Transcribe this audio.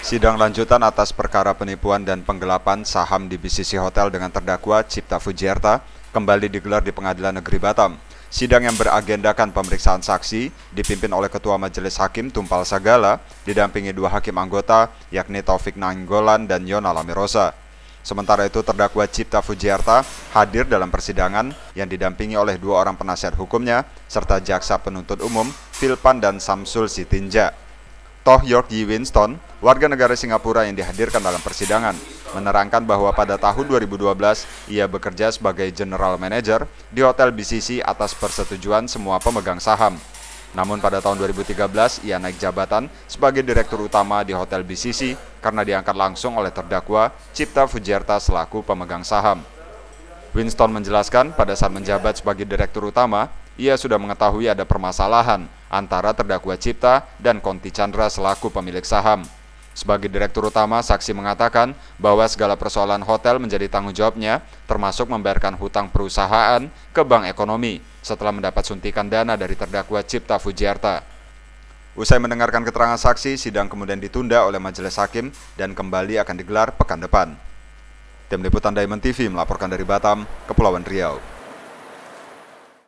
Sidang lanjutan atas perkara penipuan dan penggelapan saham di BCC Hotel dengan terdakwa Cipta Fujierta kembali digelar di Pengadilan Negeri Batam. Sidang yang beragendakan pemeriksaan saksi dipimpin oleh Ketua Majelis Hakim Tumpal Sagala didampingi dua hakim anggota yakni Taufik Nanggolan dan Yona Lamirosa. Sementara itu terdakwa Cipta Fujiarta hadir dalam persidangan yang didampingi oleh dua orang penasihat hukumnya serta jaksa penuntut umum Filpan dan Samsul Sitinja. Toh York Yi Winston, warga negara Singapura yang dihadirkan dalam persidangan, menerangkan bahwa pada tahun 2012 ia bekerja sebagai general manager di Hotel BCC atas persetujuan semua pemegang saham. Namun pada tahun 2013 ia naik jabatan sebagai direktur utama di Hotel BCC karena diangkat langsung oleh terdakwa Cipta Fujerta selaku pemegang saham. Winston menjelaskan pada saat menjabat sebagai direktur utama, ia sudah mengetahui ada permasalahan antara terdakwa Cipta dan Konti Chandra selaku pemilik saham. Sebagai direktur utama, saksi mengatakan bahwa segala persoalan hotel menjadi tanggung jawabnya, termasuk membayarkan hutang perusahaan ke bank ekonomi setelah mendapat suntikan dana dari terdakwa Cipta Fujiarta. Usai mendengarkan keterangan saksi, sidang kemudian ditunda oleh majelis hakim dan kembali akan digelar pekan depan. Tim Liputan Diamond TV melaporkan dari Batam, Kepulauan Riau.